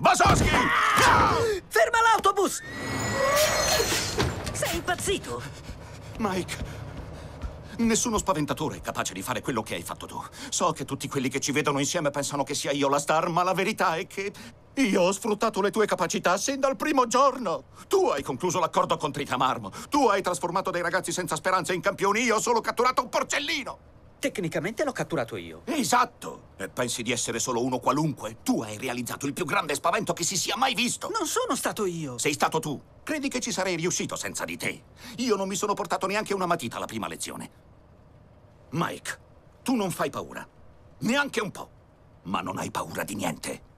Vasoschi! Ah! Ferma l'autobus! Sei impazzito! Mike, nessuno spaventatore è capace di fare quello che hai fatto tu. So che tutti quelli che ci vedono insieme pensano che sia io la star, ma la verità è che io ho sfruttato le tue capacità sin dal primo giorno. Tu hai concluso l'accordo con Tritamarmo. Tu hai trasformato dei ragazzi senza speranza in campioni. Io ho solo catturato un porcellino. Tecnicamente l'ho catturato io. Esatto! E pensi di essere solo uno qualunque? Tu hai realizzato il più grande spavento che si sia mai visto! Non sono stato io! Sei stato tu! Credi che ci sarei riuscito senza di te? Io non mi sono portato neanche una matita alla prima lezione. Mike, tu non fai paura. Neanche un po'. Ma non hai paura di niente.